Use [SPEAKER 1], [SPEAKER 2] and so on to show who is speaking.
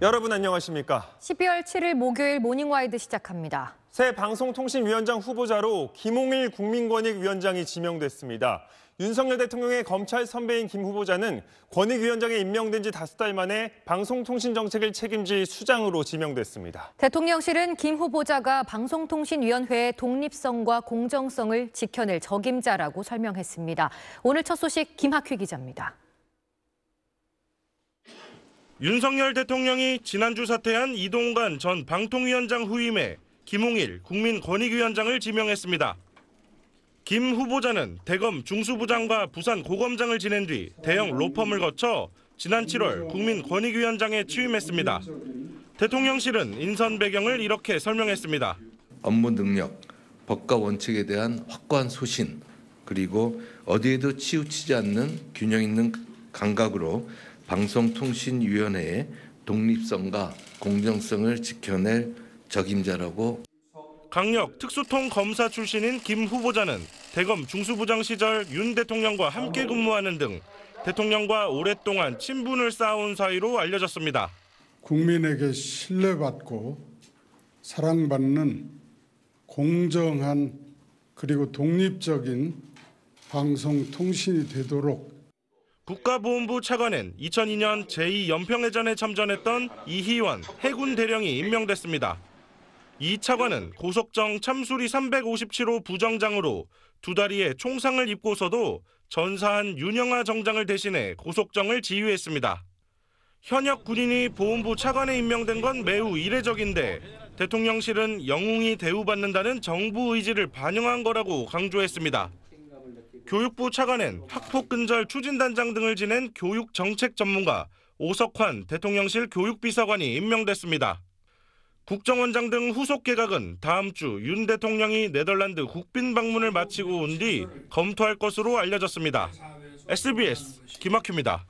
[SPEAKER 1] 여러분 안녕하십니까?
[SPEAKER 2] 12월 7일 목요일 모닝와이드 시작합니다.
[SPEAKER 1] 새 방송통신위원장 후보자로 김홍일 국민권익위원장이 지명됐습니다. 윤석열 대통령의 검찰 선배인 김 후보자는 권익위원장에 임명된 지 다섯 달 만에 방송통신정책을 책임질 수장으로 지명됐습니다.
[SPEAKER 2] 대통령실은 김 후보자가 방송통신위원회의 독립성과 공정성을 지켜낼 적임자라고 설명했습니다. 오늘 첫 소식 김학휘 기자입니다.
[SPEAKER 3] 윤석열 대통령이 지난주 사퇴한 이동관 전 방통위원장 후임에 김홍일 국민권익위원장을 지명했습니다. 김 후보자는 대검 중수부장과 부산 고검장을 지낸 뒤 대형 로펌을 거쳐 지난 7월 국민권익위원장에 취임했습니다. 대통령실은 인선 배경을 이렇게 설명했습니다. 업무 능력,
[SPEAKER 4] 법과 원칙에 대한 확고한 소신, 그리고 어디에도 치우치지 않는 균형 있는 감각으로 방송통신위원회의 독립성과 공정성을 지켜낼 적임자라고 강력
[SPEAKER 3] 특수통 검사 출신인 김 후보자는 대검 중수부장 시절 윤 대통령과 함께 근무하는 등 대통령과 오랫동안 친분을 쌓아온 사이로 알려졌습니다. 국민에게 신뢰받고 사랑받는 공정한 그리고 독립적인 방송통신이 되도록 국가보훈부 차관은 2002년 제2연평해전에 참전했던 이희원 해군 대령이 임명됐습니다. 이 차관은 고속정 참수리 357호 부정장으로 두 다리에 총상을 입고서도 전사한 윤영아 정장을 대신해 고속정을 지휘했습니다. 현역 군인이 보훈부 차관에 임명된 건 매우 이례적인데 대통령실은 영웅이 대우받는다는 정부 의지를 반영한 거라고 강조했습니다. 교육부 차관엔 학폭 근절 추진단장 등을 지낸 교육 정책 전문가 오석환 대통령실 교육비서관이 임명됐습니다. 국정원장 등 후속 개각은 다음 주 윤 대통령이 네덜란드 국빈 방문을 마치고 온 뒤 검토할 것으로 알려졌습니다.
[SPEAKER 2] SBS 김학규입니다.